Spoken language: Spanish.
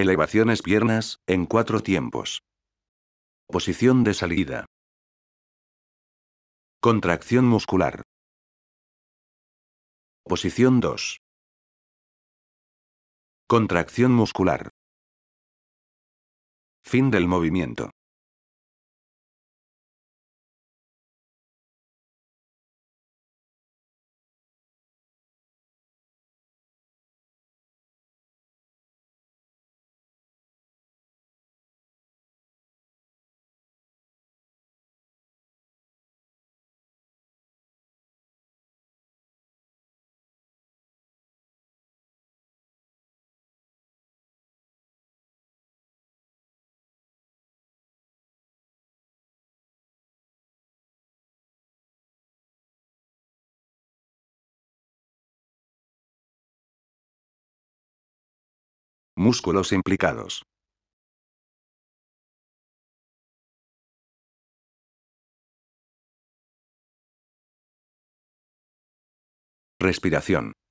Elevaciones piernas, en cuatro tiempos. Posición de salida. Contracción muscular. Posición 2. Contracción muscular. Fin del movimiento. músculos implicados. Respiración.